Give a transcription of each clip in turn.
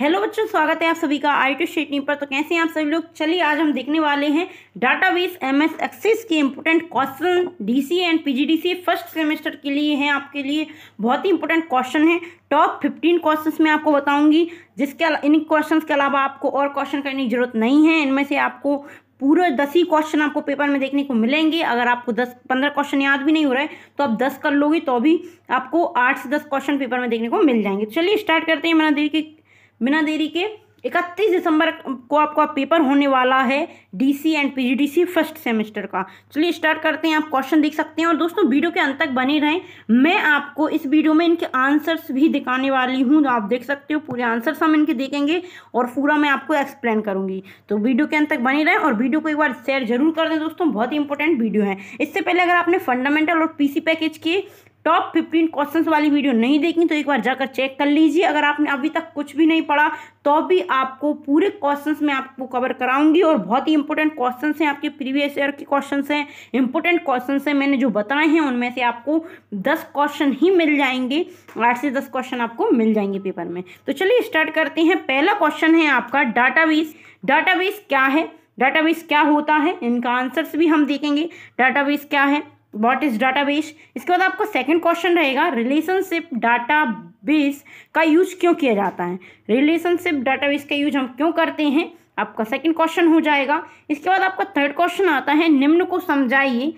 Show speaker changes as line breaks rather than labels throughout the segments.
hello बच्चों स्वागत है आप सभी का आई टी शेटनी पर तो कैसे हैं आप सभी लोग चलिए आज हम देखने वाले हैं डाटाबेस एमएस एक्सेस के important question DC and PGDC first semester के लिए हैं आपके लिए बहुत ही इंपॉर्टेंट क्वेश्चन है टॉप फिफ्टीन क्वेश्चंस मैं आपको बताऊंगी जिसके इन क्वेश्चन के अलावा आपको और क्वेश्चन करने की जरूरत नहीं है इनमें से आपको पूरे दस ही क्वेश्चन आपको पेपर में देखने को मिलेंगे अगर आपको दस पंद्रह क्वेश्चन याद भी नहीं हो रहा है तो आप दस कर लोगे तो भी आपको आठ से दस क्वेश्चन पेपर में देखने को मिल जाएंगे तो चलिए स्टार्ट करते हैं मैंने देखिए के बिना देरी के 31 दिसंबर को आपका पेपर होने वाला है DC and PGDC first semester का चलिए स्टार्ट करते हैं आप क्वेश्चन देख सकते हैं और दोस्तों वीडियो के अंत तक बने रहें मैं आपको इस वीडियो में इनके आंसर्स भी दिखाने वाली हूँ आप देख सकते हो पूरे आंसर्स हम इनके देखेंगे और पूरा मैं आपको एक्सप्लेन करूँगी तो वीडियो के अंत तक बने रहें और वीडियो को एक बार शेयर जरूर कर दें दोस्तों बहुत ही इंपॉर्टेंट वीडियो है इससे पहले अगर आपने फंडामेंटल और पी पैकेज के टॉप फिफ्टीन क्वेश्चंस वाली वीडियो नहीं देखी तो एक बार जाकर चेक कर लीजिए अगर आपने अभी तक कुछ भी नहीं पढ़ा तो भी आपको पूरे क्वेश्चंस में आपको कवर कराऊंगी और बहुत ही इंपॉर्टेंट क्वेश्चन हैं आपके प्रीवियस ईयर के क्वेश्चन हैं इंपॉर्टेंट क्वेश्चन हैं मैंने जो बताए हैं उनमें से आपको दस क्वेश्चन ही मिल जाएंगे आठ से दस क्वेश्चन आपको मिल जाएंगे पेपर में तो चलिए स्टार्ट करते हैं पहला क्वेश्चन है आपका डाटाबेस डाटाबेस क्या है डाटाबेस क्या होता है इनका आंसर्स भी हम देखेंगे डाटाबेस क्या है वॉट इज़ डाटा बेस इसके बाद आपका सेकेंड क्वेश्चन रहेगा रिलेशनशिप डाटा बेस का यूज क्यों किया जाता है रिलेशनशिप डाटा बेस का यूज हम क्यों करते हैं आपका सेकेंड क्वेश्चन हो जाएगा इसके बाद आपका थर्ड क्वेश्चन आता है निम्न को समझाइए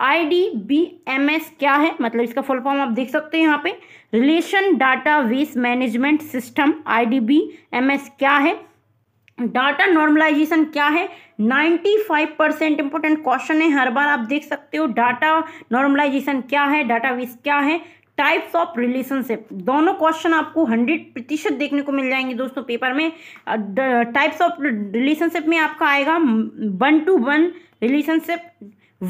I D B M S क्या है मतलब इसका फुल फॉर्म आप देख सकते हैं यहाँ पे relation data base management system I D B M S क्या है डाटा नॉर्मलाइजेशन क्या है 95 परसेंट इंपॉर्टेंट क्वेश्चन है हर बार आप देख सकते हो डाटा नॉर्मलाइजेशन क्या है डाटा विस क्या है टाइप्स ऑफ रिलेशनशिप दोनों क्वेश्चन आपको हंड्रेड प्रतिशत देखने को मिल जाएंगे दोस्तों पेपर में टाइप्स ऑफ रिलेशनशिप में आपका आएगा one to one relationship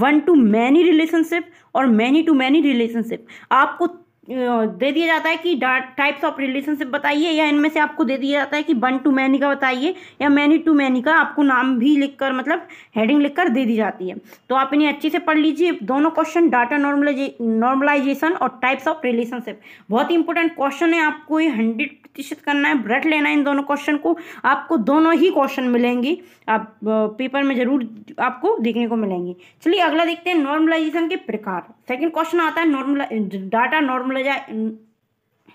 one to many relationship और मैनी टू मैनी रिलेशनशिप आपको दे दिया जाता है कि टाइप्स ऑफ रिलेशनशिप बताइए या इनमें से आपको दे दिया जाता है कि वन टू मैनी का बताइए या मैनी टू मैनी का आपको नाम भी लिखकर मतलब हेडिंग लिखकर दे दी जाती है तो आप इन्हें अच्छे से पढ़ लीजिए दोनों क्वेश्चन डाटा नॉर्मलाइजे नॉर्मलाइजेशन और टाइप्स ऑफ रिलेशनशिप बहुत ही इंपॉर्टेंट क्वेश्चन है आपको ये हंड्रेड प्रतिशत करना है ब्रट लेना है इन दोनों क्वेश्चन को आपको दोनों ही क्वेश्चन मिलेंगे आप पेपर में ज़रूर आपको देखने को मिलेंगे चलिए अगला देखते हैं नॉर्मलाइजेशन के प्रकार सेकेंड क्वेश्चन आता है नॉर्मला डाटा नॉर्मल नॉर्मलाइजा जाए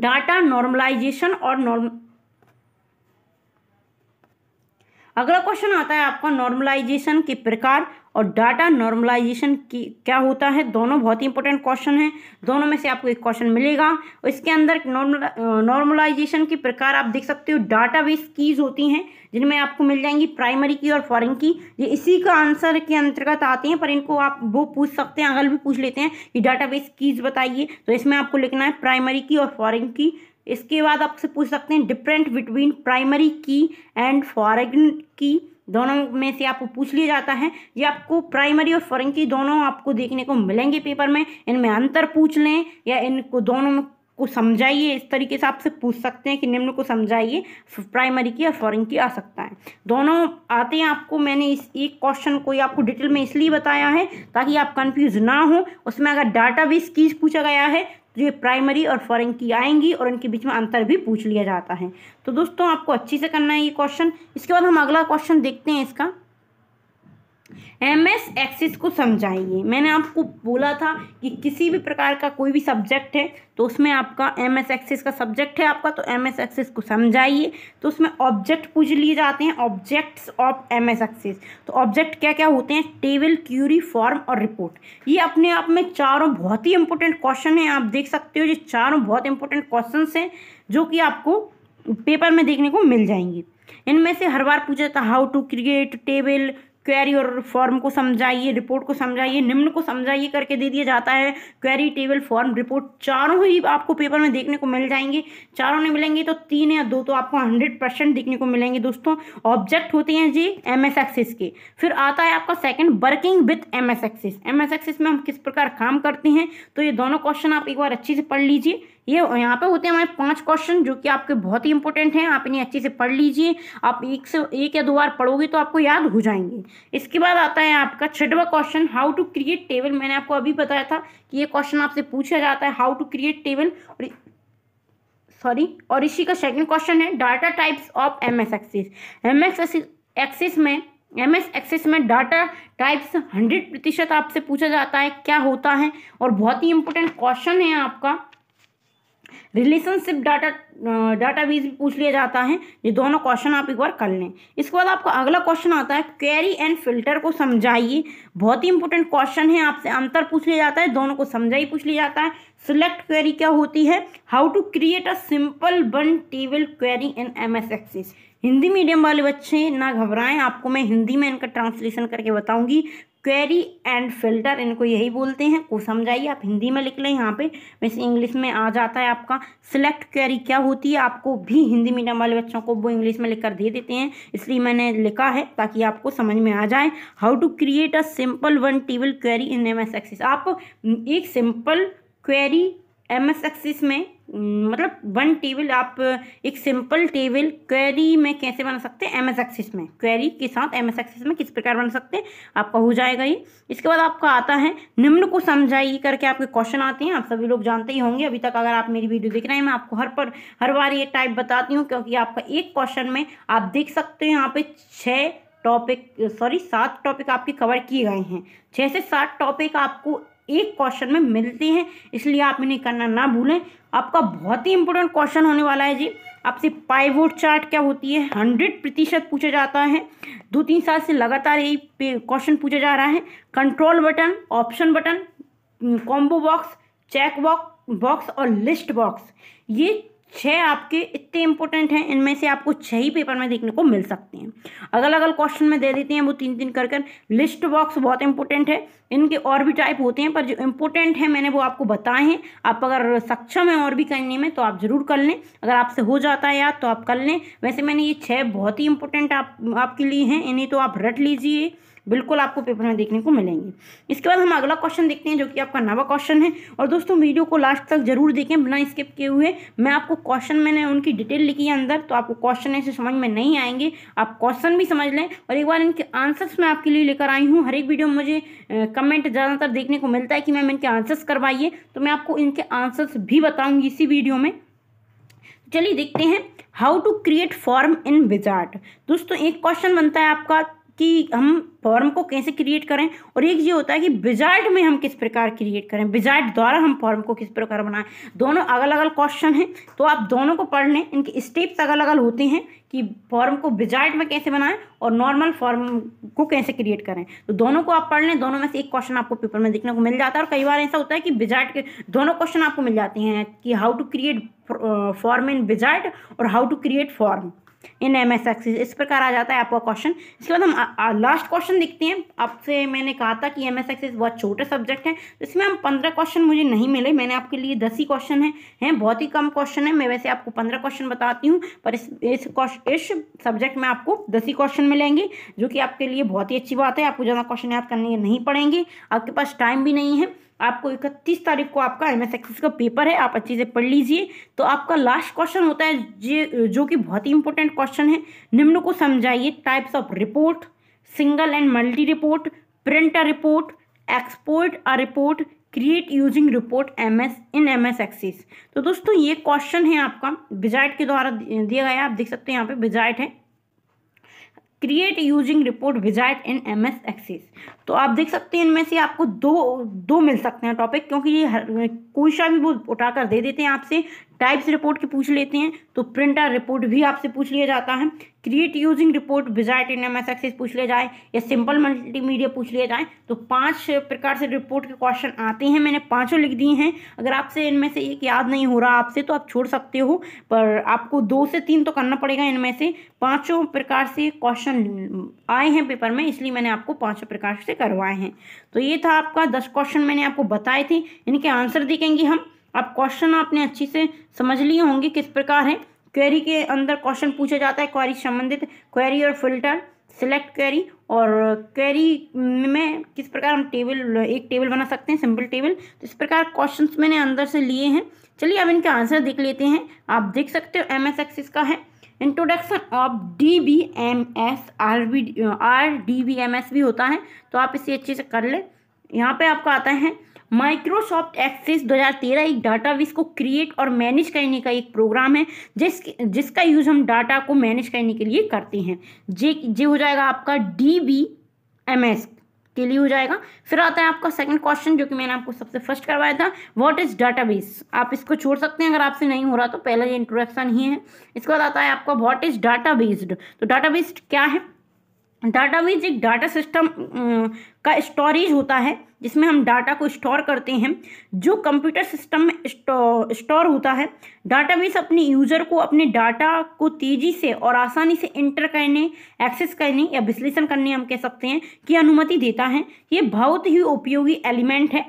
डाटा नॉर्मलाइजेशन और नॉर्म अगला क्वेश्चन आता है आपका नॉर्मलाइजेशन के प्रकार और डाटा नॉर्मलाइजेशन की क्या होता है दोनों बहुत ही इंपॉर्टेंट क्वेश्चन हैं दोनों में से आपको एक क्वेश्चन मिलेगा और इसके अंदर नॉर्मलाइजेशन के प्रकार आप देख सकते हो डाटा बेस कीज होती हैं जिनमें आपको मिल जाएंगी प्राइमरी की और फॉरेन की ये इसी का आंसर के अंतर्गत आते हैं पर इनको आप वो पूछ सकते हैं अगल भी पूछ लेते हैं कि बेस कीज बताइए तो इसमें आपको लिखना है प्राइमरी की और फॉरन की इसके बाद आपसे पूछ सकते हैं different between primary key and foreign key दोनों में से आपको पूछ लिया जाता है ये आपको प्राइमरी और फरंकी दोनों आपको देखने को मिलेंगे पेपर में इनमें अंतर पूछ लें या इनको दोनों में को समझाइए इस तरीके से आपसे पूछ सकते हैं कि निम्न को समझाइए प्राइमरी की या फॉरन की आ सकता है दोनों आते हैं आपको मैंने इस एक क्वेश्चन को आपको डिटेल में इसलिए बताया है ताकि आप कंफ्यूज ना हो उसमें अगर डाटा बेस की पूछा गया है जो ये प्राइमरी और फॉरेन की आएंगी और इनके बीच में अंतर भी पूछ लिया जाता है तो दोस्तों आपको अच्छी से करना है ये क्वेश्चन इसके बाद हम अगला क्वेश्चन देखते हैं इसका एम एस एक्सिस को समझाइए मैंने आपको बोला था कि किसी भी प्रकार का कोई भी सब्जेक्ट है तो उसमें आपका एम एस एक्सिस का सब्जेक्ट है आपका तो एम एस एक्सिस को समझाइए तो उसमें ऑब्जेक्ट पूछ लिए जाते हैं ऑब्जेक्ट्स ऑफ एम एस एक्सिस तो ऑब्जेक्ट क्या क्या होते हैं टेबल क्यूरी फॉर्म और रिपोर्ट ये अपने आप में चारों बहुत ही इंपॉर्टेंट क्वेश्चन हैं आप देख सकते हो ये चारों बहुत इंपॉर्टेंट क्वेश्चन हैं जो कि आपको पेपर में देखने को मिल जाएंगे इनमें से हर बार पूछा जाता how to create table query और फॉर्म को समझाइए रिपोर्ट को समझाइए निम्न को समझाइए करके दे दिया जाता है क्वेरी टेबल फॉर्म रिपोर्ट चारों ही आपको पेपर में देखने को मिल जाएंगे चारों नहीं मिलेंगे तो तीन या दो तो आपको हंड्रेड परसेंट देखने को मिलेंगे दोस्तों ऑब्जेक्ट होते हैं जी एम एस एक्सिस के फिर आता है आपका second working with MS S MS एम एस एक्सिस में हम किस प्रकार काम करते हैं तो ये दोनों क्वेश्चन आप एक बार अच्छे से पढ़ लीजिए ये यहाँ पे होते हैं हमारे पांच क्वेश्चन जो कि आपके बहुत ही इंपॉर्टेंट हैं आप इन्हें अच्छे से पढ़ लीजिए आप एक से एक या दो बार पढ़ोगे तो आपको याद हो जाएंगे इसके बाद आता है आपका छठवा question how to create table मैंने आपको अभी बताया था कि ये क्वेश्चन आपसे पूछा जाता है हाउ टू क्रिएट टेबल और सॉरी और इसी का सेकेंड क्वेश्चन है data types of M S MS एम एस एक्सिस में एम एस एक्सिस में डाटा टाइप्स हंड्रेड प्रतिशत आपसे पूछा जाता है क्या होता है और बहुत ही इंपॉर्टेंट क्वेश्चन है आपका रिलेशनशिप डाटा डाटाबेस भी पूछ लिया जाता है ये दोनों क्वेश्चन आप एक बार कर लें इसके बाद आपका अगला क्वेश्चन आता है कैरी एंड फिल्टर को समझाइए बहुत ही इंपॉर्टेंट क्वेश्चन है आपसे अंतर पूछ लिया जाता है दोनों को समझाइए पूछ लिया जाता है सिलेक्ट क्वेरी क्या होती है how to create a simple one table query in M एस हिंदी मीडियम वाले बच्चे ना घबराएं आपको मैं हिंदी में इनका ट्रांसलेशन करके बताऊंगी क्वेरी एंड फिल्टर इनको यही बोलते हैं को समझाइए आप हिंदी में लिख लें यहाँ पे वैसे इंग्लिश में आ जाता है आपका सिलेक्ट क्वेरी क्या होती है आपको भी हिंदी मीडियम वाले बच्चों को वो इंग्लिश में लिखकर दे देते हैं इसलिए मैंने लिखा है ताकि आपको समझ में आ जाए how to create a simple one table query in M S एक्सिस आप एक सिंपल क्वेरी एम एस एक्सिस में मतलब वन टेबल आप एक सिंपल टेबल क्वेरी में कैसे बना सकते हैं एम एस एक्सिस में क्वेरी के साथ एम एस एक्सिस में किस प्रकार बना सकते हैं आपका हो जाएगा ये इसके बाद आपका आता है निम्न को समझाइए करके आपके क्वेश्चन आते हैं आप सभी लोग जानते ही होंगे अभी तक अगर आप मेरी वीडियो देख रहे हैं मैं आपको हर पर हर बार ये टाइप बताती हूँ क्योंकि आपका एक क्वेश्चन में आप देख सकते हैं यहाँ पे छः टॉपिक सॉरी सात टॉपिक आपके कवर किए गए हैं छः से सात टॉपिक आपको एक क्वेश्चन में मिलते हैं इसलिए आप इन्हें करना ना भूलें आपका बहुत ही इंपॉर्टेंट क्वेश्चन होने वाला है जी आपसे पाइवोट चार्ट क्या होती है हंड्रेड प्रतिशत पूछा जाता है दो तीन साल से लगातार यही क्वेश्चन पूछा जा रहा है control button option button combo box check box box और लिस्ट बॉक्स ये छः आपके इतने इंपॉर्टेंट हैं इनमें से आपको छः ही पेपर में देखने को मिल सकते हैं अगल अगल क्वेश्चन में दे देते हैं वो तीन तीन कर कर लिस्ट बॉक्स बहुत इंपॉर्टेंट है इनके और भी टाइप होते हैं पर जो इंपॉर्टेंट है मैंने वो आपको बताए हैं आप अगर सक्षम हैं और भी करने में तो आप ज़रूर कर लें अगर आपसे हो जाता है याद तो आप कर लें वैसे मैंने ये छः बहुत ही इंपॉर्टेंट आप, आपके लिए हैं इन्हें तो आप रट लीजिए बिल्कुल आपको पेपर में देखने को मिलेंगे इसके बाद हम अगला क्वेश्चन देखते हैं जो कि आपका नवा क्वेश्चन है और दोस्तों वीडियो को लास्ट तक जरूर देखें बिना स्किप किए हुए मैं आपको क्वेश्चन मैंने उनकी डिटेल लिखी है अंदर तो आपको क्वेश्चन ऐसे समझ में नहीं आएंगे आप क्वेश्चन भी समझ लें और एक बार इनके आंसर्स मैं आपके लिए लेकर आई हूँ हर एक वीडियो में मुझे कमेंट ज़्यादातर देखने को मिलता है कि मैम इनके आंसर्स करवाइए तो मैं आपको इनके आंसर्स भी बताऊँगी इसी वीडियो में चलिए देखते हैं how to create form in wizard दोस्तों एक क्वेश्चन बनता है आपका कि हम फॉर्म को कैसे क्रिएट करें और एक ये होता है कि विजार्ड में हम किस प्रकार क्रिएट करें विजार्ड द्वारा हम फॉर्म को किस प्रकार बनाएं दोनों अलग अलग क्वेश्चन हैं तो आप दोनों को पढ़ लें इनके स्टेप्स अलग अलग होते हैं कि फॉर्म को विजार्ड में कैसे बनाएं और नॉर्मल फॉर्म को कैसे क्रिएट करें तो दोनों को आप पढ़ लें दोनों में से एक क्वेश्चन आपको पेपर में देखने को मिल जाता है और कई बार ऐसा होता है कि विजार्ड के दोनों क्वेश्चन आपको मिल जाते हैं कि how to create form in wizard और how to create form in M S एक्सिस इस प्रकार आ जाता है आपका क्वेश्चन इसके बाद हम लास्ट क्वेश्चन देखते हैं आपसे मैंने कहा था कि एम एस एक्सिस बहुत छोटे सब्जेक्ट है तो इसमें हम पंद्रह क्वेश्चन मुझे नहीं मिले मैंने आपके लिए दस ही क्वेश्चन है हैं बहुत ही कम क्वेश्चन है मैं वैसे आपको पंद्रह क्वेश्चन बताती हूँ पर इस इस इस सब्जेक्ट में आपको दस ही क्वेश्चन मिलेंगे जो कि आपके लिए बहुत ही अच्छी बात है आपको ज़्यादा क्वेश्चन याद करने नहीं पड़ेंगे आपके पास टाइम भी नहीं है आपको इकतीस तारीख को आपका एम एस का पेपर है आप अच्छे से पढ़ लीजिए तो आपका लास्ट क्वेश्चन होता है जे जो कि बहुत ही इंपॉर्टेंट क्वेश्चन है निम्न को समझाइए types of report single and multi report print a report export a report create using report MS in MS M S एक्सिस तो दोस्तों ये क्वेश्चन है आपका बिजाइट के द्वारा दिया गया आप देख सकते हैं यहाँ पे बिजाइट है create using report wizard in M S एक्सिस तो आप देख सकते हैं इनमें से आपको दो दो मिल सकते हैं टॉपिक क्योंकि ये कोई सा भी वो उठाकर दे देते हैं आपसे टाइप्स रिपोर्ट की पूछ लेते हैं तो प्रिंटर रिपोर्ट भी आपसे पूछ लिया जाता है create using report wizard in M S एक्सेस पूछ लिया जाए या सिंपल मल्टीमीडिया पूछ लिया जाए तो पांच प्रकार से रिपोर्ट के क्वेश्चन आते हैं मैंने पांचों लिख दिए हैं अगर आपसे इनमें से एक याद नहीं हो रहा आपसे तो आप छोड़ सकते हो पर आपको दो से तीन तो करना पड़ेगा इनमें से पाँचों प्रकार से क्वेश्चन आए हैं पेपर में इसलिए मैंने आपको पाँचों प्रकार से करवाए हैं तो ये था आपका दस क्वेश्चन मैंने आपको बताए थे इनके आंसर देख सीखेंगे हम अब क्वेश्चन आपने अच्छी से समझ लिए होंगे किस प्रकार है क्वेरी के अंदर क्वेश्चन पूछा जाता है क्वेरी संबंधित क्वेरी और फिल्टर सिलेक्ट क्वेरी और क्वेरी में किस प्रकार हम टेबल एक टेबल बना सकते हैं सिंपल टेबल तो इस प्रकार क्वेश्चंस मैंने अंदर से लिए हैं चलिए अब इनके आंसर देख लेते हैं आप देख सकते हो एम एस एक्सिस का है introduction of D B M S R B R D B M S भी होता है तो आप इसे अच्छे से कर ले यहाँ पे आपका आता है माइक्रोसॉफ्ट एक्सेस 2013 एक डाटाबेस को क्रिएट और मैनेज करने का एक प्रोग्राम है जिस जिसका यूज़ हम डाटा को मैनेज करने के लिए करते हैं जे जे हो जाएगा आपका डी बी एम एस के लिए हो जाएगा फिर आता है आपका सेकंड क्वेश्चन जो कि मैंने आपको सबसे फर्स्ट करवाया था व्हाट इज़ डाटाबेस आप इसको छोड़ सकते हैं अगर आपसे नहीं हो रहा तो पहला ये इंट्रोडक्शन ही है इसके बाद आता है आपका व्हाट इज़ डाटा बेस्ड तो डाटा बेस्ड क्या है डाटाबेज एक डाटा सिस्टम का स्टोरेज होता है जिसमें हम डाटा को स्टोर करते हैं जो कंप्यूटर सिस्टम में स्टोर होता है डाटाबेस अपने यूजर को अपने डाटा को तेजी से और आसानी से इंटर करने एक्सेस करने या विश्लेषण करने हम कह सकते हैं कि अनुमति देता है ये बहुत ही उपयोगी एलिमेंट है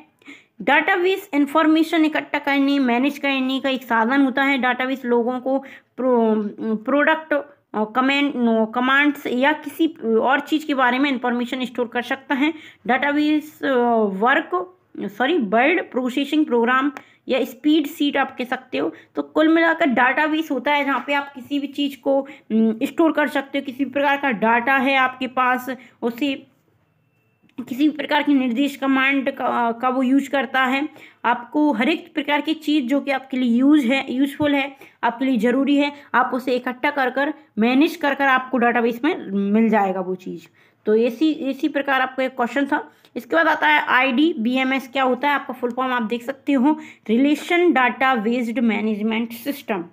डाटाबेस इंफॉर्मेशन इकट्ठा करने मैनेज करने का एक साधन होता है डाटाबेस लोगों को प्रो, प्रोडक्ट कमेंट नो कमांड्स या किसी और चीज़ के बारे में इंफॉर्मेशन स्टोर कर सकता है database work sorry word processing program या स्पीड सीट आप कह सकते हो तो कुल मिलाकर डाटा बेस होता है जहाँ पे आप किसी भी चीज़ को स्टोर कर सकते हो किसी भी प्रकार का डाटा है आपके पास उसे किसी भी प्रकार की निर्देश कमांड का, का वो यूज करता है आपको हर एक प्रकार की चीज़ जो कि आपके लिए यूज है यूजफुल है आपके लिए ज़रूरी है आप उसे इकट्ठा कर कर मैनेज कर कर आपको डाटाबेस में मिल जाएगा वो चीज़ तो इसी इसी प्रकार आपको एक क्वेश्चन था इसके बाद आता है आईडी बीएमएस क्या होता है आपका फुल फॉर्म आप देख सकते हो relation data based management system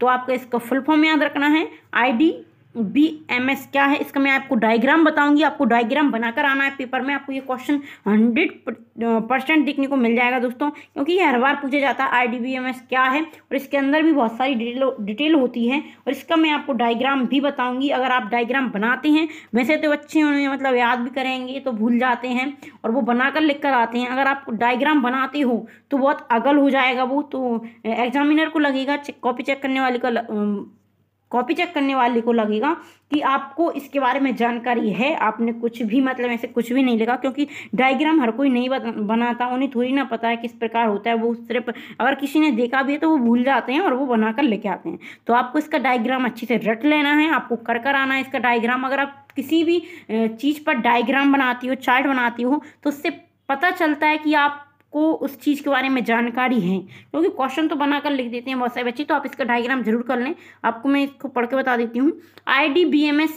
तो आपको इसका फुल फॉर्म याद रखना है आईडी बी एम एस क्या है इसका मैं आपको डायग्राम बताऊंगी आपको डायग्राम बनाकर आना है पेपर में आपको ये क्वेश्चन हंड्रेड परसेंट देखने को मिल जाएगा दोस्तों क्योंकि ये हर बार पूछा जाता है I D B M S क्या है और इसके अंदर भी बहुत सारी डिटेल डिटेल होती है और इसका मैं आपको डायग्राम भी बताऊंगी अगर आप डायग्राम बनाते हैं वैसे तो अच्छे उन्हें मतलब याद भी करेंगे तो भूल जाते हैं और वो बनाकर लिख कर आते हैं अगर आप डायग्राम बनाते हो तो बहुत अगल हो जाएगा वो तो एग्जामिनर को लगेगा कॉपी चेक करने वाले का कॉपी चेक करने वाले को लगेगा कि आपको इसके बारे में जानकारी है आपने कुछ भी मतलब ऐसे कुछ भी नहीं लिखा क्योंकि डायग्राम हर कोई नहीं बनाता उन्हें थोड़ी ना पता है किस प्रकार होता है वो सिर्फ अगर किसी ने देखा भी है तो वो भूल जाते हैं और वो बना कर लेके आते हैं तो आपको इसका डायग्राम अच्छे से रट लेना है आपको कर कर आना है इसका डायग्राम अगर आप किसी भी चीज़ पर डायग्राम बनाती हो चार्ट बनाती हो तो उससे पता चलता है कि आप को उस चीज़ के बारे में जानकारी है क्योंकि क्वेश्चन तो बनाकर लिख देते हैं बहुत सारे बच्चे तो आप इसका डायग्राम जरूर कर लें आपको मैं इसको पढ़ के बता देती हूँ आई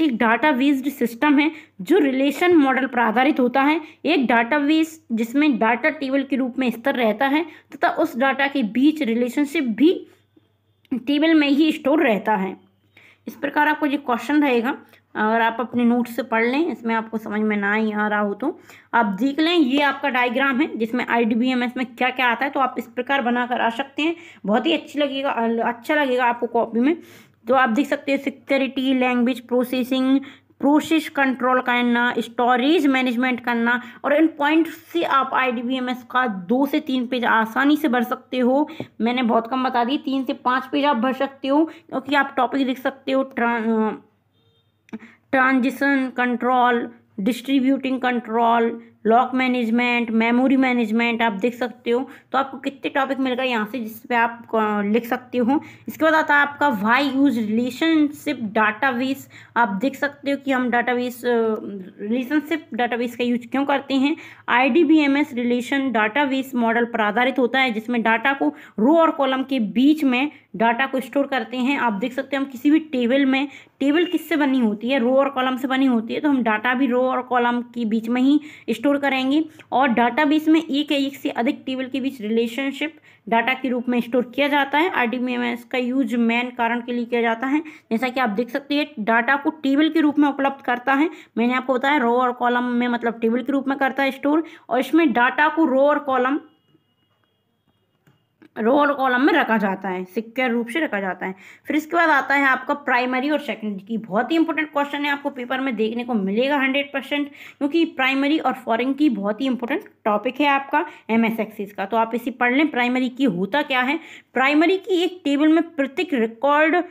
एक डाटा बेस्ड सिस्टम है जो रिलेशन मॉडल पर आधारित होता है एक डाटा बेस जिसमें डाटा टेबल के रूप में स्तर रहता है तथा तो उस डाटा के बीच रिलेशनशिप भी टेबल में ही स्टोर रहता है इस प्रकार आपको जो क्वेश्चन रहेगा अगर आप अपने नोट से पढ़ लें इसमें आपको समझ में ना ही आ रहा हो तो आप देख लें ये आपका डायग्राम है जिसमें I D B M S में क्या क्या आता है तो आप इस प्रकार बना कर आ सकते हैं बहुत ही अच्छी लगेगा अच्छा लगेगा आपको कॉपी में तो आप देख सकते हैं security language processing process control करना स्टोरेज मैनेजमेंट करना और इन पॉइंट से आप आई का दो से तीन पेज आसानी से भर सकते हो मैंने बहुत कम बता दी तीन से पाँच पेज आप भर सकते हो क्योंकि आप टॉपिक देख सकते हो transition control distributing control lock management memory management आप देख सकते हो तो आपको कितने टॉपिक मिल गए यहाँ से जिस पे आप लिख सकते हो इसके बाद आता है आपका वाई यूज रिलेशनशिप डाटाबेस आप देख सकते हो कि हम डाटाबेस रिलेशनशिप डाटाबेस का यूज क्यों करते हैं I D B M S relation database model पर आधारित होता है जिसमें डाटा को रो और कॉलम के बीच में डाटा को स्टोर करते हैं आप देख सकते हो हम किसी भी टेबल में टेबल किससे बनी होती है रो और कॉलम से बनी होती है तो हम डाटा भी रो और कॉलम के बीच में ही स्टोर स्टोर कराएंगे और बेस में एक या एक से अधिक टेबल के बीच रिलेशनशिप डाटा के रूप में स्टोर किया जाता है आरडीबीएमएस का यूज मेन कारण के लिए किया जाता है जैसा कि आप देख सकते हैं डाटा को टेबल के रूप में उपलब्ध करता है मैंने आपको बताया रो और कॉलम में मतलब टेबल के रूप में करता है स्टोर और इसमें डाटा को रो और कॉलम रो और कॉलम में रखा जाता है सिक्योर रूप से रखा जाता है फिर इसके बाद आता है आपका प्राइमरी और सेकेंडरी की बहुत ही इंपॉर्टेंट क्वेश्चन है आपको पेपर में देखने को मिलेगा हंड्रेड परसेंट क्योंकि प्राइमरी और फॉरन की बहुत ही इंपॉर्टेंट टॉपिक है आपका एम एस एक्सिस का तो आप इसी पढ़ लें प्राइमरी की होता क्या है प्राइमरी की एक टेबल में प्रत्येक रिकॉर्ड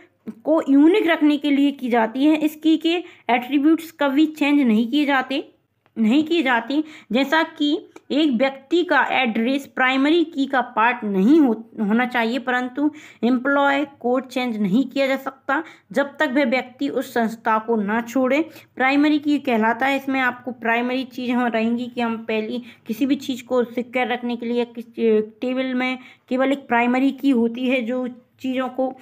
को यूनिक रखने के लिए की जाती है इसकी के एट्रीब्यूट्स कभी चेंज नहीं किए जाते नहीं की जाती जैसा कि एक व्यक्ति का एड्रेस प्राइमरी की का पार्ट नहीं हो होना चाहिए परंतु एम्प्लॉय कोड चेंज नहीं किया जा सकता जब तक वह व्यक्ति उस संस्था को ना छोड़े प्राइमरी की कहलाता है इसमें आपको प्राइमरी चीज़ हम रहेंगी कि हम पहली किसी भी चीज़ को सिक्योर रखने के लिए किस टेबल में केवल एक प्राइमरी की होती है जो चीज़ों को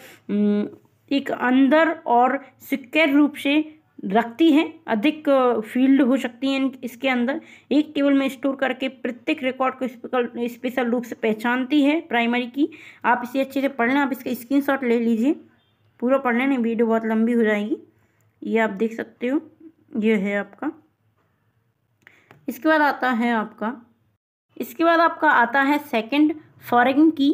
एक अंदर और सिक्योर रूप से रखती हैं अधिक फील्ड हो सकती हैं इसके अंदर एक टेबल में स्टोर करके प्रत्येक रिकॉर्ड को स्पेशल रूप से पहचानती है प्राइमरी की आप इसे अच्छे से पढ़ लें आप इसका स्क्रीनशॉट ले लीजिए पूरा पढ़ लें वीडियो बहुत लंबी हो जाएगी ये आप देख सकते हो ये है आपका इसके बाद आता है आपका इसके बाद आपका आता है सेकंड फॉरेन की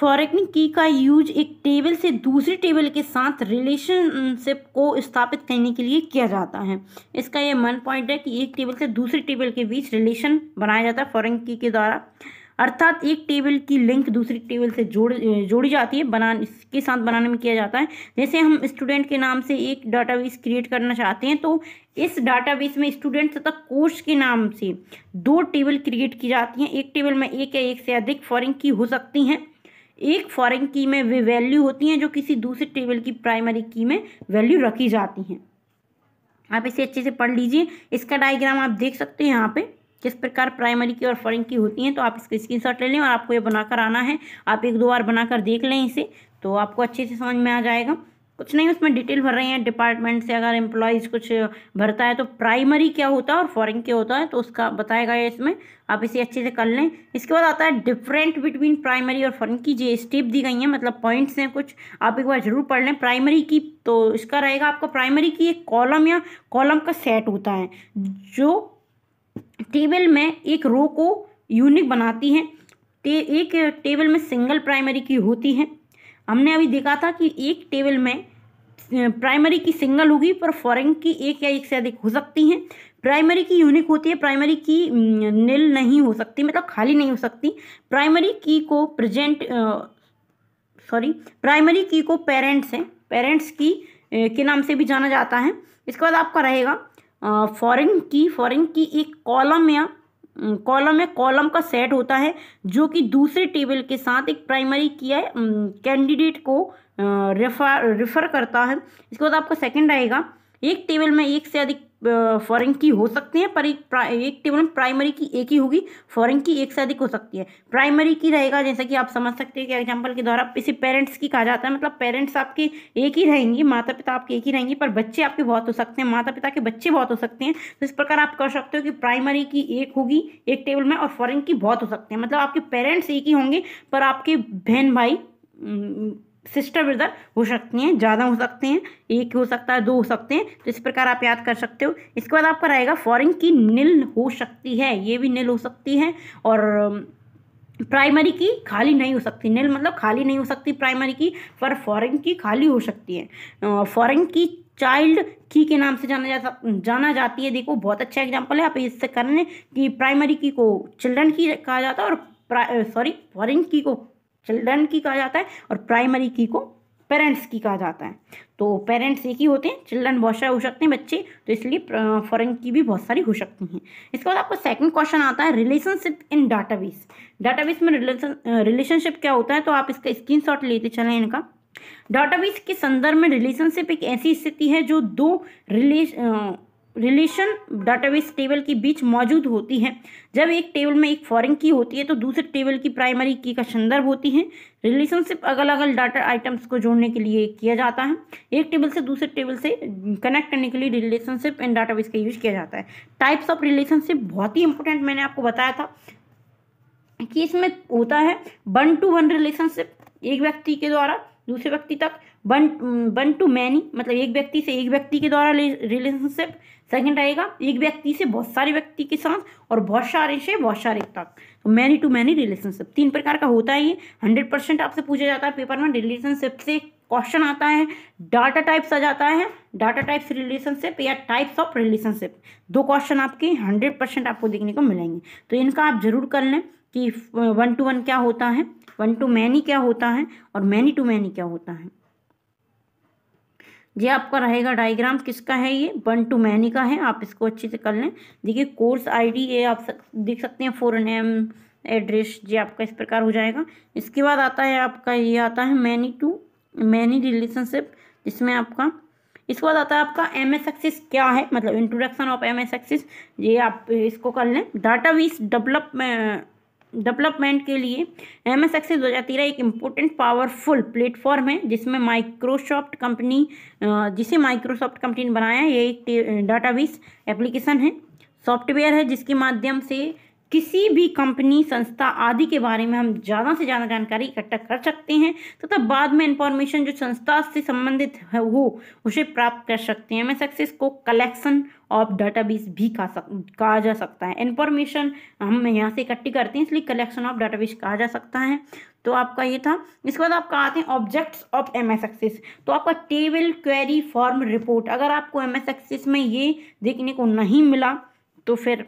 फॉरेकन की का यूज एक टेबल से दूसरे टेबल के साथ रिलेशनशिप को स्थापित करने के लिए किया जाता है इसका यह मन पॉइंट है कि एक टेबल से दूसरे टेबल के बीच रिलेशन बनाया जाता है फॉरेन की के द्वारा अर्थात एक टेबल की लिंक दूसरी टेबल से जोड़ जोड़ी जाती है बना इसके साथ बनाने में किया जाता है जैसे हम स्टूडेंट के नाम से एक डाटाबेस क्रिएट करना चाहते हैं तो इस डाटाबेस में स्टूडेंट तथा कोर्स के नाम से दो टेबल क्रिएट की जाती हैं एक टेबल में एक या एक से अधिक फॉरिंग की हो सकती हैं एक फॉरेन की में वे वैल्यू होती हैं जो किसी दूसरे टेबल की प्राइमरी की में वैल्यू रखी जाती हैं आप इसे अच्छे से पढ़ लीजिए इसका डायग्राम आप देख सकते हैं यहाँ पे किस प्रकार प्राइमरी की और फॉरेन की होती हैं तो आप इसका स्क्रीन शॉट ले लें और आपको ये बनाकर आना है आप एक दो बार बनाकर देख लें इसे तो आपको अच्छे से समझ में आ जाएगा कुछ नहीं उसमें डिटेल भर रहे हैं डिपार्टमेंट से अगर एम्प्लॉयज़ कुछ भरता है तो प्राइमरी क्या होता है और फॉरेन क्या होता है तो उसका बताएगा ये इसमें आप इसे अच्छे से कर लें इसके बाद आता है डिफरेंट बिटवीन प्राइमरी और फॉरेन की ये स्टेप दी गई हैं मतलब पॉइंट्स हैं कुछ आप एक बार ज़रूर पढ़ लें प्राइमरी की तो इसका रहेगा आपका प्राइमरी की एक कॉलम या कॉलम का सेट होता है जो टेबल में एक रो को यूनिक बनाती है एक टेबल में सिंगल प्राइमरी की होती है हमने अभी देखा था कि एक टेबल में प्राइमरी की सिंगल होगी पर फॉरेन की एक या एक से अधिक हो सकती हैं प्राइमरी की यूनिक होती है प्राइमरी की नील नहीं हो सकती मतलब खाली नहीं हो सकती प्राइमरी की को प्रेजेंट सॉरी प्राइमरी की को पेरेंट्स हैं पेरेंट्स की के नाम से भी जाना जाता है इसके बाद आपका रहेगा फॉरेन की फॉरेन की एक कॉलम या कॉलम है कॉलम का सेट होता है जो कि दूसरे टेबल के साथ एक प्राइमरी किया है कैंडिडेट को रेफर रेफर करता है इसके बाद आपका सेकंड आएगा एक टेबल में एक से अधिक फॉरेन की हो सकती हैं पर एक एक टेबल में प्राइमरी की एक ही होगी फॉरेन की एक से अधिक हो सकती है प्राइमरी की रहेगा जैसा कि आप समझ सकते हैं कि एग्जाम्पल के द्वारा इसे पेरेंट्स की कहा जाता है मतलब पेरेंट्स आपके एक ही रहेंगे माता पिता आपके एक ही रहेंगे पर बच्चे आपके बहुत हो सकते हैं माता पिता के बच्चे बहुत हो सकते हैं तो इस प्रकार आप कर सकते हो कि प्राइमरी की एक होगी एक टेबल में और फॉरेन की बहुत हो सकते हैं मतलब आपके पेरेंट्स एक ही होंगे पर आपके बहन भाई सिस्टर ब्रदर हो सकती हैं ज़्यादा हो सकते हैं एक हो सकता है दो हो सकते हैं तो इस प्रकार आप याद कर सकते हो इसके बाद आपका रहेगा फॉरिन की नील हो सकती है ये भी नील हो सकती है और प्राइमरी की खाली नहीं हो सकती नील मतलब खाली नहीं हो सकती प्राइमरी की पर फॉरेन की खाली हो सकती है फॉरेन की चाइल्ड की के नाम से जाना जा जाना जाती है देखो बहुत अच्छा एग्जाम्पल है आप इससे कर लें कि प्राइमरी की को चिल्ड्रन की कहा जाता है और सॉरी फॉरेन की को चिल्ड्रन की कहा जाता है और प्राइमरी की को पेरेंट्स की कहा जाता है तो पेरेंट्स एक ही होते हैं चिल्ड्रन बहुत सारे हो सकते हैं बच्चे तो इसलिए फॉरन की भी बहुत सारी हो सकती हैं इसके बाद आपको सेकंड क्वेश्चन आता है रिलेशनशिप इन डाटाबेस डाटाबेस में रिलेशन रिलेशनशिप क्या होता है तो आप इसका शॉट लेते चले इनका डाटाबेस के संदर्भ में रिलेशनशिप एक ऐसी स्थिति है जो दो रिलेश रिलेशन डाटाबेस टेबल के बीच मौजूद होती है जब एक टेबल में एक फॉरेन की होती है तो दूसरे टेबल की प्राइमरी की का संदर्भ होती है रिलेशनशिप अलग अलग डाटा आइटम्स को जोड़ने के लिए किया जाता है एक टेबल से दूसरे टेबल से कनेक्ट करने के लिए रिलेशनशिप एंड डाटाबेस का यूज किया जाता है टाइप्स ऑफ रिलेशनशिप बहुत ही इंपॉर्टेंट मैंने आपको बताया था कि इसमें होता है वन टू वन रिलेशनशिप एक व्यक्ति के द्वारा दूसरे व्यक्ति तक वन वन टू मैनी मतलब एक व्यक्ति से एक व्यक्ति के द्वारा रिलेशनशिप सेकंड आएगा एक व्यक्ति से बहुत सारे व्यक्ति के साथ और बहुत सारे से बहुत सारे तक तो मैनी टू मैनी रिलेशनशिप तीन प्रकार का होता है ये हंड्रेड परसेंट आपसे पूछा जाता है पेपर में रिलेशनशिप से क्वेश्चन आता है डाटा टाइप्स आ जाता है डाटा टाइप्स रिलेशनशिप या टाइप्स ऑफ रिलेशनशिप दो क्वेश्चन आपके हंड्रेड परसेंट आपको देखने को मिलेंगे तो इनका आप जरूर कर लें कि वन टू वन क्या होता है वन टू मैनी क्या होता है और मैनी टू मैनी क्या होता है ये आपका रहेगा डायग्राम किसका है ये वन टू मैनी का है आप इसको अच्छे से कर लें देखिए कोर्स आईडी ये आप सक, देख सकते हैं फोर नेम एड्रेस ये आपका इस प्रकार हो जाएगा इसके बाद आता है आपका ये आता है मैनी टू मैनी रिलेशनशिप जिसमें आपका इसके बाद आता है आपका एम एस एक्सिस क्या है मतलब introduction of M S access ये आप इसको कर लें डाटा वीस डेवलप डेवलपमेंट के लिए एम एस एक्सेस दो एक इम्पोर्टेंट पावरफुल प्लेटफॉर्म है जिसमें माइक्रोसॉफ्ट कंपनी जिसे माइक्रोसॉफ्ट कंपनी ने बनाया है ये एक डाटाबेस एप्लीकेशन है सॉफ्टवेयर है जिसके माध्यम से किसी भी कंपनी संस्था आदि के बारे में हम ज़्यादा से ज़्यादा जानकारी इकट्ठा कर सकते हैं तथा तो बाद में इंफॉर्मेशन जो संस्था से संबंधित हो उसे प्राप्त कर सकते हैं मैं सक्सेस को कलेक्शन ऑफ डाटाबेस भी कहा सक कहा जा सकता है इन्फॉर्मेशन हम यहाँ से इकट्ठी करते हैं इसलिए कलेक्शन ऑफ डाटाबेस कहा जा सकता है तो आपका ये था इसके बाद आपका आते हैं objects of M S access तो आपका टेबल क्वेरी फॉर्म रिपोर्ट अगर आपको एम एस एक्सेस में ये देखने को नहीं मिला तो फिर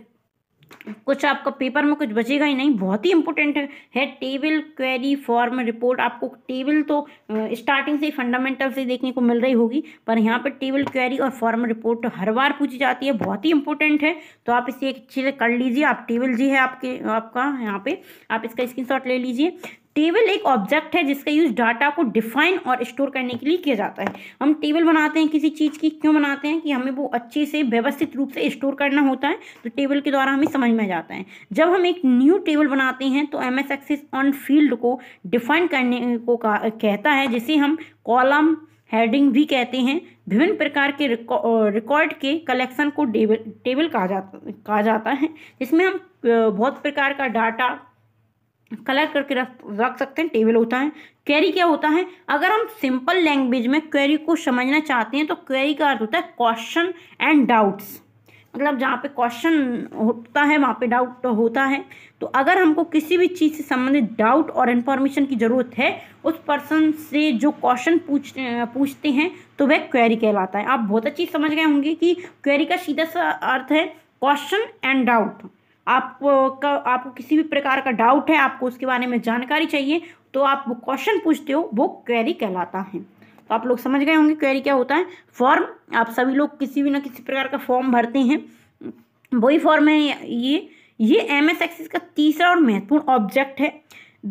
कुछ आपका पेपर में कुछ बचेगा ही नहीं बहुत ही इंपॉर्टेंट है, टेबल क्वेरी फॉर्म रिपोर्ट आपको टेबल तो स्टार्टिंग से फंडामेंटल से देखने को मिल रही होगी पर यहाँ पर टेबल क्वेरी और फॉर्म रिपोर्ट हर बार पूछी जाती है बहुत ही इंपॉर्टेंट है तो आप इसे अच्छे से कर लीजिए आप टेबल जी है आपके आपका यहाँ पे आप इसका स्क्रीन ले लीजिए टेबल एक ऑब्जेक्ट है जिसका यूज डाटा को डिफाइन और स्टोर करने के लिए किया जाता है हम टेबल बनाते हैं किसी चीज़ की क्यों बनाते हैं कि हमें वो अच्छे से व्यवस्थित रूप से स्टोर करना होता है तो टेबल के द्वारा हमें समझ में आ जाता है जब हम एक न्यू टेबल बनाते हैं तो M S access on field को डिफाइन करने को कहता है जिसे हम कॉलम हेडिंग भी कहते हैं विभिन्न प्रकार के रिकॉर्ड के कलेक्शन को टेबल टेबल कहा जाता कहा जाता है जिसमें हम बहुत प्रकार का डाटा कलर करके रख रख सकते हैं टेबल होता है क्वेरी क्या होता है अगर हम सिंपल लैंग्वेज में क्वेरी को समझना चाहते हैं तो क्वेरी का अर्थ होता है क्वेश्चन एंड डाउट्स मतलब जहाँ पे क्वेश्चन होता है वहाँ पे डाउट होता है तो अगर हमको किसी भी चीज़ से संबंधित डाउट और इन्फॉर्मेशन की ज़रूरत है उस पर्सन से जो क्वेश्चन पूछ पूछते हैं तो वह क्वेरी कहलाता है आप बहुत अच्छी समझ गए होंगे कि क्वेरी का सीधा सा अर्थ है क्वेश्चन एंड डाउट आपका आपको किसी भी प्रकार का डाउट है आपको उसके बारे में जानकारी चाहिए तो आप वो क्वेश्चन पूछते हो वो क्वेरी कहलाता है तो आप लोग समझ गए होंगे क्वेरी क्या होता है फॉर्म आप सभी लोग किसी भी ना किसी प्रकार का फॉर्म भरते हैं वही फॉर्म है ये ये एम एस एक्सिस का तीसरा और महत्वपूर्ण ऑब्जेक्ट है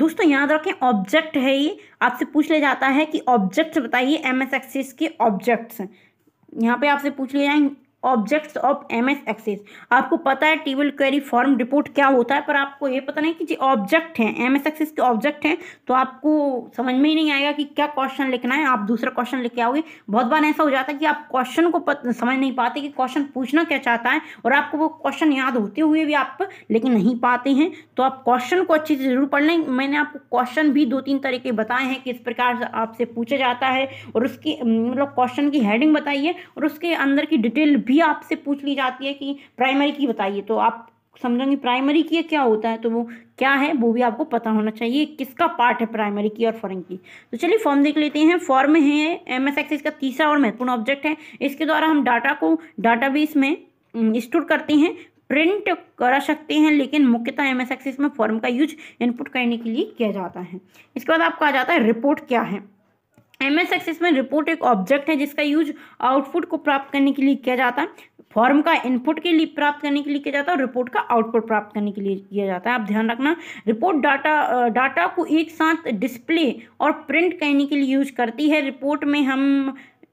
दोस्तों याद रखें ऑब्जेक्ट है ये आपसे पूछ लिया जाता है कि ऑब्जेक्ट बताइए एम एस एक्सिस के ऑब्जेक्ट्स यहाँ पे आपसे पूछ लिया जाए objects of M S access आपको पता है टेबल क्वेरी फॉर्म रिपोर्ट क्या होता है पर आपको ये पता नहीं कि जो ऑब्जेक्ट हैं एम एस एक्सेस के ऑब्जेक्ट हैं तो आपको समझ में ही नहीं आएगा कि क्या क्वेश्चन लिखना है आप दूसरा क्वेश्चन लेके आओगे बहुत बार ऐसा हो जाता है कि आप क्वेश्चन को पत, समझ नहीं पाते कि क्वेश्चन पूछना क्या चाहता है और आपको वो क्वेश्चन याद होते हुए भी आप लिख नहीं पाते हैं तो आप क्वेश्चन को अच्छे से जरूर पढ़ लें मैंने आपको क्वेश्चन भी दो तीन तरह के बताए हैं किस प्रकार से आपसे पूछा जाता है और उसकी मतलब क्वेश्चन की हेडिंग बताइए और उसके अंदर की डिटेल भी आपसे पूछ ली जाती है कि प्राइमरी की बताइए तो आप समझोगे प्राइमरी की क्या होता है तो वो क्या है वो भी आपको पता होना चाहिए किसका पार्ट है प्राइमरी की और फॉरन की तो चलिए फॉर्म देख लेते हैं फॉर्म है एम एस एक्सेस का तीसरा और महत्वपूर्ण ऑब्जेक्ट है इसके द्वारा हम डाटा को डाटाबेस में स्टोर करते हैं प्रिंट करा सकते हैं लेकिन मुख्यतः एम एस एक्सेस में फॉर्म का यूज इनपुट करने के लिए किया जाता है इसके बाद आपको आ जाता है रिपोर्ट क्या है एम एस एक्सेस में रिपोर्ट एक ऑब्जेक्ट है जिसका यूज आउटपुट को प्राप्त करने के लिए किया जाता है फॉर्म का इनपुट के लिए प्राप्त करने के लिए किया जाता है और रिपोर्ट का आउटपुट प्राप्त करने के लिए किया जाता है आप ध्यान रखना रिपोर्ट डाटा डाटा को एक साथ डिस्प्ले और प्रिंट करने के लिए यूज करती है रिपोर्ट में हम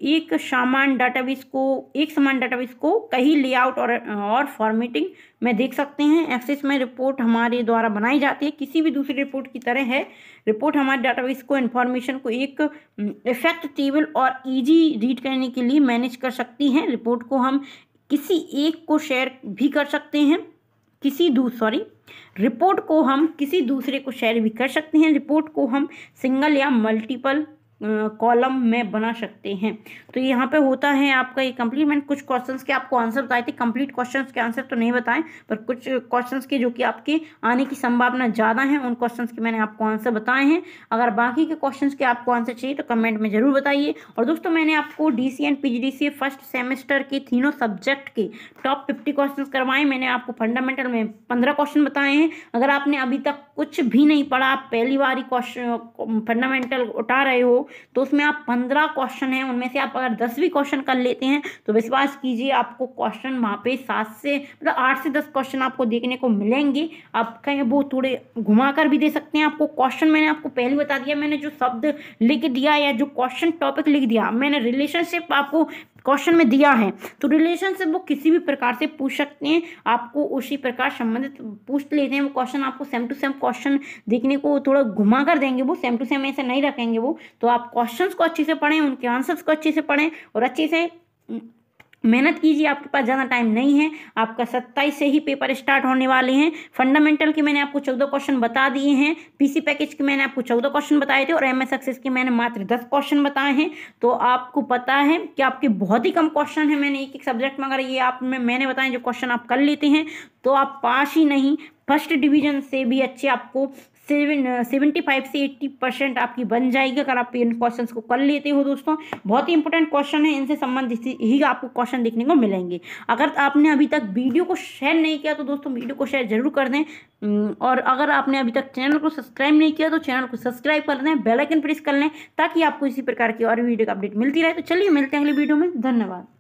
एक समान डाटाबेस को एक समान डाटाबेस को कहीं लेआउट और और फॉर्मेटिंग में देख सकते हैं एक्सेस में रिपोर्ट हमारे द्वारा बनाई जाती है किसी भी दूसरी रिपोर्ट की तरह है रिपोर्ट हमारे डाटाबेस को इन्फॉर्मेशन को एक इफेक्ट टेबल और इजी रीड करने के लिए मैनेज कर सकती हैं रिपोर्ट को हम किसी एक को शेयर भी कर सकते हैं किसी दू सॉरी रिपोर्ट को हम किसी दूसरे को शेयर भी कर सकते हैं रिपोर्ट को हम सिंगल या मल्टीपल कॉलम में बना सकते हैं तो यहाँ पे होता है आपका ये कंप्लीमेंट कुछ क्वेश्चंस के आपको आंसर बताए थे कंप्लीट क्वेश्चंस के आंसर तो नहीं बताएं पर कुछ क्वेश्चंस के जो कि आपके आने की संभावना ज़्यादा है उन क्वेश्चंस के मैंने आपको आंसर बताए हैं अगर बाकी के क्वेश्चंस के आपको आंसर चाहिए तो कमेंट में ज़रूर बताइए और दोस्तों मैंने आपको D C and P first semester के तीनों सब्जेक्ट के टॉप फिफ्टी क्वेश्चन करवाए मैंने आपको फंडामेंटल में पंद्रह क्वेश्चन बताए हैं अगर आपने अभी तक कुछ भी नहीं पढ़ा आप पहली बार ही क्वेश्चन फंडामेंटल उठा रहे हो तो उसमें आप पंद्रह क्वेश्चन हैं उनमें से आप अगर दस भी क्वेश्चन कर लेते हैं तो विश्वास कीजिए आपको क्वेश्चन वहाँ पे सात से मतलब आठ से दस क्वेश्चन आपको देखने को मिलेंगे आप कहीं वो थोड़े घुमा कर भी दे सकते हैं आपको क्वेश्चन मैंने आपको पहले बता दिया मैंने जो शब्द लिख दिया या जो क्वेश्चन टॉपिक लिख दिया मैंने रिलेशनशिप आपको क्वेश्चन में दिया है तो रिलेशन से वो किसी भी प्रकार से पूछ सकते हैं आपको उसी प्रकार संबंधित पूछ लेते हैं वो क्वेश्चन आपको सेम टू सेम क्वेश्चन देखने को थोड़ा घुमा कर देंगे वो सेम टू सेम ऐसे नहीं रखेंगे वो तो आप क्वेश्चन को अच्छे से पढ़ें उनके आंसर्स को अच्छे से पढ़ें और अच्छे से मेहनत कीजिए आपके पास ज़्यादा टाइम नहीं है आपका सत्ताईस से ही पेपर स्टार्ट होने वाले हैं फंडामेंटल के मैंने आपको चौदह क्वेश्चन बता दिए हैं पीसी पैकेज के मैंने आपको चौदह क्वेश्चन बताए थे और एम एस सक्सेस के मैंने मात्र दस क्वेश्चन बताए हैं तो आपको पता है कि आपके बहुत ही कम क्वेश्चन है मैंने एक एक सब्जेक्ट में अगर ये आप में, मैंने बताए जो क्वेश्चन आप कर लेते हैं तो आप पास ही नहीं फर्स्ट डिवीजन से भी अच्छे आपको सेवेंटी फाइव से एट्टी परसेंट आपकी बन जाएगी अगर आप इन क्वेश्चंस को कर लेते हो दोस्तों बहुत ही इंपॉर्टेंट क्वेश्चन है इनसे संबंधित ही आपको क्वेश्चन देखने को मिलेंगे अगर आपने अभी तक वीडियो को शेयर नहीं किया तो दोस्तों वीडियो को शेयर जरूर कर दें और अगर आपने अभी तक चैनल को सब्सक्राइब नहीं किया तो चैनल को सब्सक्राइब कर दें बेलाइकन प्रेस कर लें ताकि आपको इसी प्रकार की और वीडियो का अपडेट मिलती रहे तो चलिए मिलते हैं अगले वीडियो में धन्यवाद